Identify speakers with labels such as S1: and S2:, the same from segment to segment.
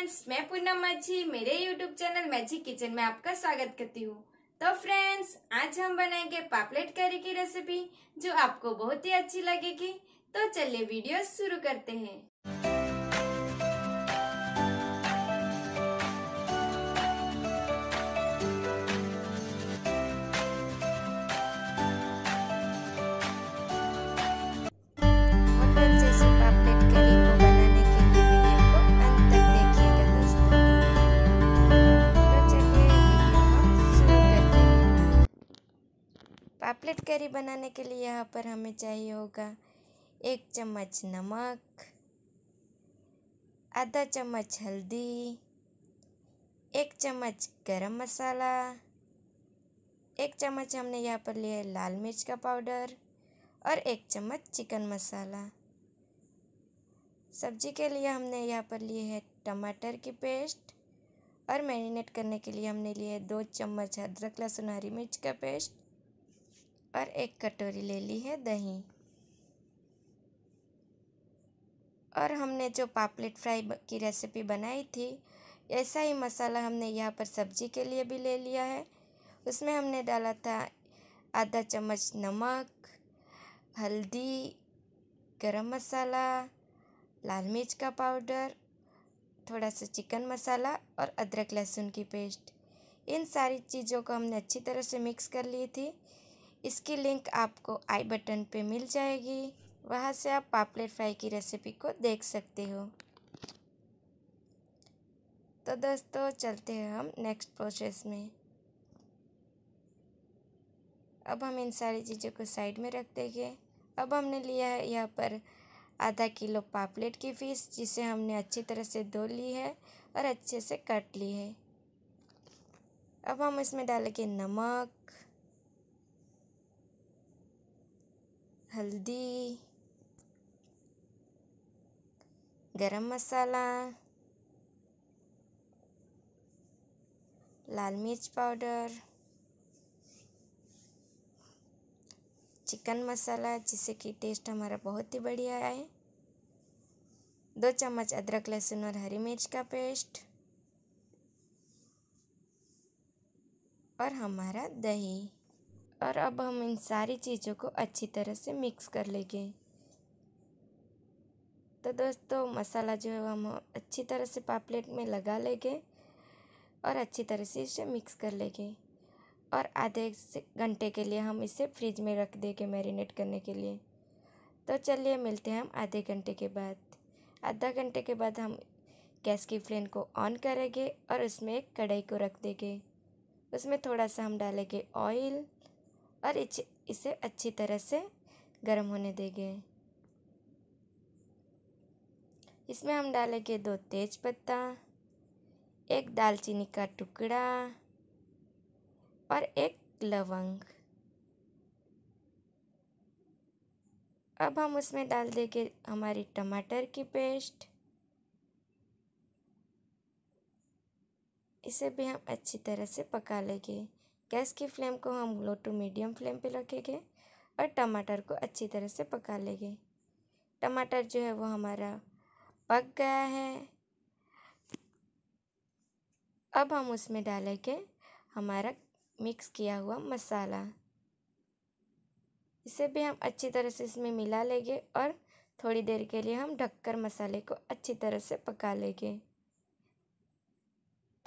S1: friends मैं पूनम माझी मेरे यूट्यूब चैनल मैजी किचन में आपका स्वागत करती हूँ तो फ्रेंड्स आज हम बनाएंगे पापलेट करी की रेसिपी जो आपको बहुत ही अच्छी लगेगी तो चलिए वीडियो शुरू करते हैं
S2: पापलेट करी बनाने के लिए यहाँ पर हमें चाहिए होगा एक चम्मच नमक आधा चम्मच हल्दी एक चम्मच गरम मसाला एक चम्मच हमने यहाँ पर लिया है लाल मिर्च का पाउडर और एक चम्मच चिकन मसाला सब्जी के लिए हमने यहाँ पर लिए है टमाटर की पेस्ट और मैरिनेट करने के लिए हमने लिए है दो चम्मच अदरक लहसुन हरी मिर्च का पेस्ट और एक कटोरी ले ली है दही और हमने जो पापलेट फ्राई की रेसिपी बनाई थी ऐसा ही मसाला हमने यहाँ पर सब्जी के लिए भी ले लिया है उसमें हमने डाला था आधा चम्मच नमक हल्दी गरम मसाला लाल मिर्च का पाउडर थोड़ा सा चिकन मसाला और अदरक लहसुन की पेस्ट इन सारी चीज़ों को हमने अच्छी तरह से मिक्स कर ली थी इसकी लिंक आपको आई बटन पे मिल जाएगी वहाँ से आप पापलेट फ्राई की रेसिपी को देख सकते हो तो दोस्तों चलते हैं हम नेक्स्ट प्रोसेस में अब हम इन सारी चीज़ों को साइड में रख देंगे अब हमने लिया है यहाँ पर आधा किलो पापलेट की फ़ीस जिसे हमने अच्छी तरह से धो ली है और अच्छे से कट ली है अब हम इसमें डालेंगे नमक हल्दी गरम मसाला लाल मिर्च पाउडर चिकन मसाला जिससे कि टेस्ट हमारा बहुत ही बढ़िया आए दो चम्मच अदरक लहसुन और हरी मिर्च का पेस्ट और हमारा दही और अब हम इन सारी चीज़ों को अच्छी तरह से मिक्स कर लेंगे तो दोस्तों मसाला जो है हम अच्छी तरह से पापलेट में लगा लेंगे और अच्छी तरह से इसे मिक्स कर लेंगे और आधे घंटे के लिए हम इसे फ्रिज में रख देंगे मैरिनेट करने के लिए तो चलिए मिलते हैं हम आधे घंटे के बाद आधा घंटे के बाद हम गैस की फ्लेम को ऑन करेंगे और उसमें एक कढ़ाई को रख देंगे उसमें थोड़ा सा हम डालेंगे ऑयल और इसे अच्छी तरह से गर्म होने देंगे इसमें हम डालेंगे दो तेज पत्ता एक दालचीनी का टुकड़ा और एक लवंग अब हम उसमें डाल देंगे हमारी टमाटर की पेस्ट इसे भी हम अच्छी तरह से पका लेंगे गैस की फ्लेम को हम लो टू मीडियम फ्लेम पे रखेंगे और टमाटर को अच्छी तरह से पका लेंगे टमाटर जो है वो हमारा पक गया है अब हम उसमें डालेंगे हमारा मिक्स किया हुआ मसाला इसे भी हम अच्छी तरह से इसमें मिला लेंगे और थोड़ी देर के लिए हम ढककर मसाले को अच्छी तरह से पका लेंगे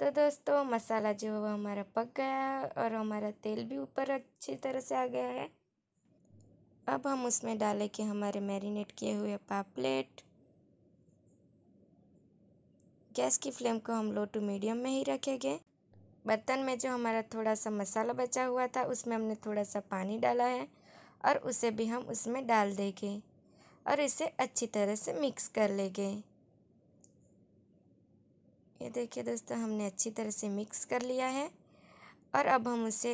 S2: तो दोस्तों मसाला जो है हमारा पक गया है और हमारा तेल भी ऊपर अच्छी तरह से आ गया है अब हम उसमें डालेंगे हमारे मैरिनेट किए हुए पापलेट गैस की फ्लेम को हम लो टू मीडियम में ही रखेंगे बर्तन में जो हमारा थोड़ा सा मसाला बचा हुआ था उसमें हमने थोड़ा सा पानी डाला है और उसे भी हम उसमें डाल देंगे और इसे अच्छी तरह से मिक्स कर लेंगे ये देखिए दोस्तों हमने अच्छी तरह से मिक्स कर लिया है और अब हम उसे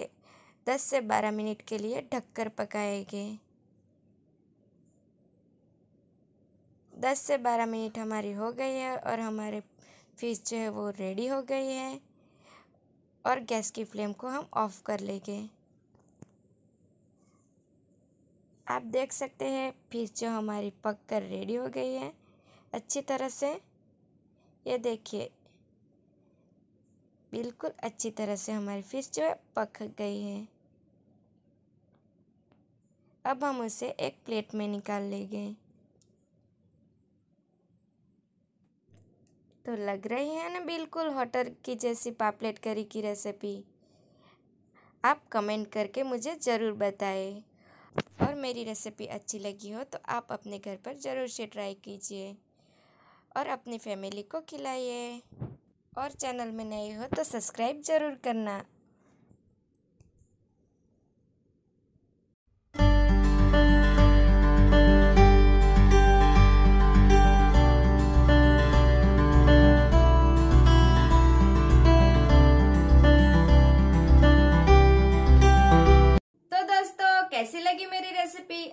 S2: 10 से 12 मिनट के लिए ढककर पकाएंगे 10 से 12 मिनट हमारी हो गई है और हमारे फिश जो है वो रेडी हो गई है और गैस की फ्लेम को हम ऑफ़ कर लेंगे आप देख सकते हैं फिश जो हमारी पक कर रेडी हो गई है अच्छी तरह से ये देखिए बिल्कुल अच्छी तरह से हमारी फिश जो है पक गई है अब हम उसे एक प्लेट में निकाल लेंगे तो लग रही है ना बिल्कुल होटल की जैसी पापलेट करी की रेसिपी आप कमेंट करके मुझे ज़रूर बताएं और मेरी रेसिपी अच्छी लगी हो तो आप अपने घर पर ज़रूर से ट्राई कीजिए और अपनी फैमिली को खिलाइए और चैनल में नए हो तो सब्सक्राइब ज़रूर करना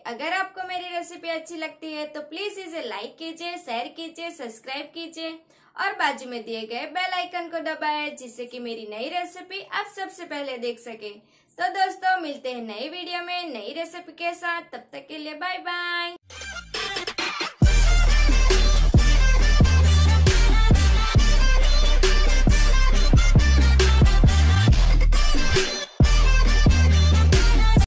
S1: अगर आपको मेरी रेसिपी अच्छी लगती है तो प्लीज इसे लाइक कीजिए शेयर कीजिए सब्सक्राइब कीजिए और बाजू में दिए गए बेल आइकन को दबाएं जिससे कि मेरी नई रेसिपी आप सबसे पहले देख सके तो दोस्तों मिलते हैं नई वीडियो में नई रेसिपी के साथ तब तक के लिए बाय बाय